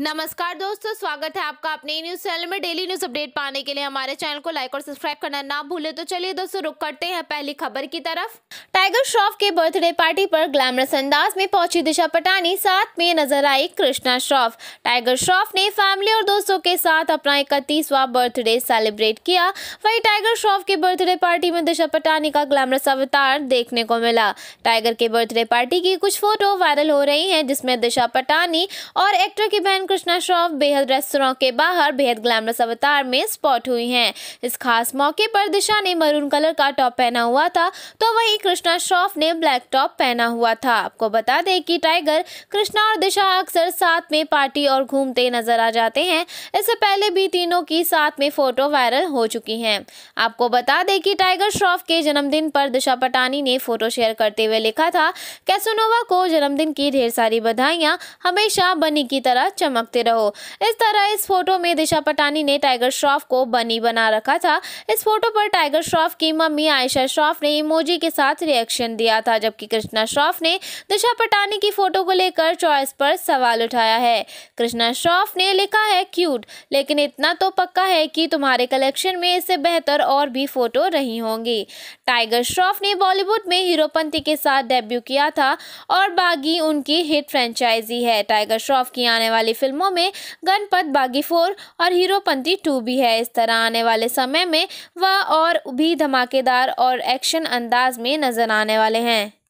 नमस्कार दोस्तों स्वागत है आपका अपने न्यूज चैनल में डेली न्यूज अपडेट पाने के लिए हमारे चैनल को लाइक और सब्सक्राइब करना ना भूले तो चलिए दोस्तों रुक करते हैं पहली खबर की तरफ टाइगर श्रॉफ के बर्थडे पार्टी पर ग्लैमरस अंदाज में पहुंची दिशा पटानी साथ में नजर आई कृष्णा श्रॉफ टाइगर श्रॉफ ने फैमिली और दोस्तों के साथ अपना इकतीसवा बर्थडे सेलिब्रेट किया वही टाइगर श्रॉफ के बर्थडे पार्टी में दिशा पटानी का ग्लैमरस अवतार देखने को मिला टाइगर के बर्थडे पार्टी की कुछ फोटो वायरल हो रही है जिसमे दिशा पटानी और एक्टर की बहन एक्ट्रेस कृष्णा श्रॉफ बेहद रेस्तरां के बाहर बेहद ग्लैमरस अवतार में स्पॉट हुई हैं इस खास मौके पर दिशा ने मरून कलर का टॉप पहना हुआ था तो वहीं कृष्णा श्रॉफ ने ब्लैक टॉप पहना हुआ था आपको बता दें कि टाइगर कृष्णा और दिशा अक्सर साथ में पार्टी और घूमते नजर आ जाते हैं इससे पहले भी तीनों की साथ में फोटो वायरल हो चुकी हैं आपको बता दें कि टाइगर श्रॉफ के जन्मदिन पर दिशा पटानी ने फोटो शेयर करते हुए लिखा था कैसोनोवा को जन्मदिन की ढेर सारी बधाइयाँ हमेशा बनी की तरह चम चमकते रहो इस तरह इस फोटो में दिशा पटानी ने टाइगर श्रॉफ को बनी बना रखा था इस फोटो पर टाइगर श्रॉफ की मम्मी आयशा श्रॉफ ने इमोजी के साथ रिएक्शन दिया था जबकि कृष्णा श्रॉफ ने दिशा पटानी की फोटो को लेकर चॉइस पर सवाल उठाया है कृष्णा श्रॉफ ने लिखा है क्यूट लेकिन इतना तो पक्का है कि तुम्हारे कलेक्शन में इससे बेहतर और भी फोटो रही होंगी टाइगर श्रॉफ ने बॉलीवुड में हीरोपंती के साथ डेब्यू किया था और बागी उनकी हिट फ्रेंचाइजी है टाइगर श्रॉफ की आने वाली फिल्मों में गणपत बागी फोर और हीरोपंती टू भी है इस तरह आने वाले समय में वह और भी धमाकेदार और एक्शन अंदाज में नजर आने वाले हैं